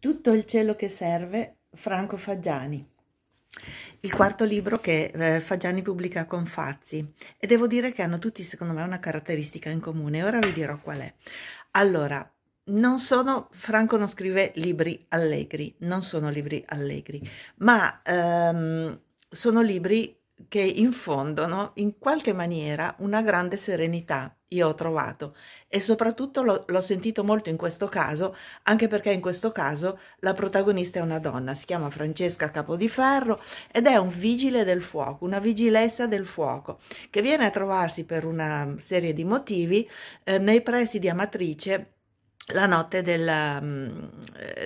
Tutto il cielo che serve, Franco Faggiani. Il quarto libro che eh, Faggiani pubblica con Fazzi e devo dire che hanno tutti secondo me una caratteristica in comune, ora vi dirò qual è. Allora, non sono, Franco non scrive libri allegri, non sono libri allegri, ma ehm, sono libri che infondono in qualche maniera una grande serenità io ho trovato e soprattutto l'ho, l'ho sentito molto in questo caso, anche perché in questo caso la protagonista è una donna, si chiama Francesca Capodiferro ed è un vigile del fuoco, una vigilessa del fuoco, che viene a trovarsi per una serie di motivi eh, nei pressi di Amatrice la notte della, mm,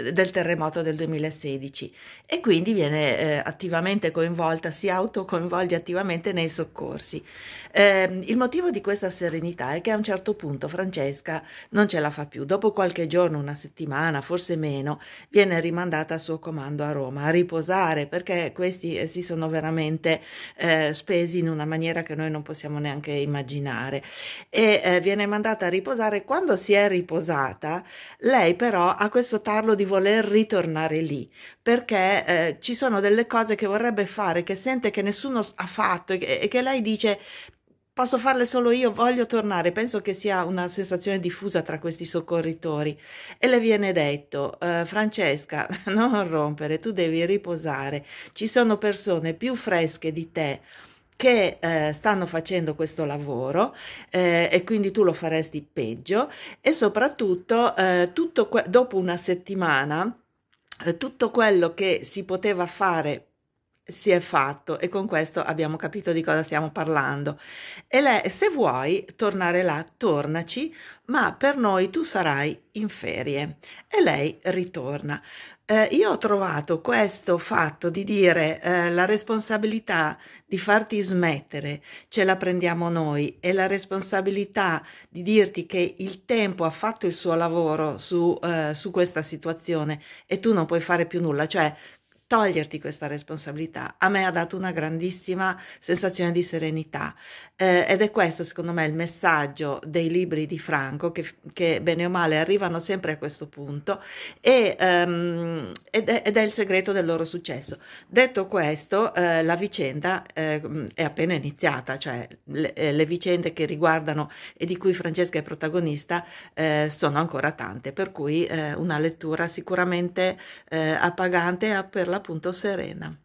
eh, del terremoto del 2016 e quindi viene eh, attivamente coinvolta, si autocoinvolge attivamente nei soccorsi. Eh, il motivo di questa serenità è che a un certo punto Francesca non ce la fa più, dopo qualche giorno, una settimana, forse meno, viene rimandata al suo comando a Roma a riposare perché questi eh, si sono veramente eh, spesi in una maniera che noi non possiamo neanche immaginare e viene mandata a riposare quando si è riposata lei però ha questo tarlo di voler ritornare lì, perché eh, ci sono delle cose che vorrebbe fare, che sente che nessuno ha fatto e che, e che lei dice posso farle solo io, voglio tornare. Penso che sia una sensazione diffusa tra questi soccorritori. E le viene detto, eh, Francesca, non rompere, tu devi riposare. Ci sono persone più fresche di te che eh, stanno facendo questo lavoro eh, e quindi tu lo faresti peggio e soprattutto eh, tutto dopo una settimana eh, tutto quello che si poteva fare si è fatto e con questo abbiamo capito di cosa stiamo parlando. E lei, se vuoi tornare là, tornaci, ma per noi tu sarai in ferie. E lei ritorna eh, io ho trovato questo fatto di dire eh, la responsabilità di farti smettere ce la prendiamo noi e la responsabilità di dirti che il tempo ha fatto il suo lavoro su, eh, su questa situazione e tu non puoi fare più nulla, cioè toglierti questa responsabilità. A me ha dato una grandissima sensazione di serenità eh, ed è questo secondo me il messaggio dei libri di Franco che, che bene o male arrivano sempre a questo punto e, um, ed, è, ed, è, il segreto del loro successo. Detto questo, eh, la vicenda eh, è appena iniziata, cioè le, eh, le, vicende che riguardano e di cui Francesca è protagonista eh, sono ancora tante, per cui eh, una lettura sicuramente appagante per la appunto Serena.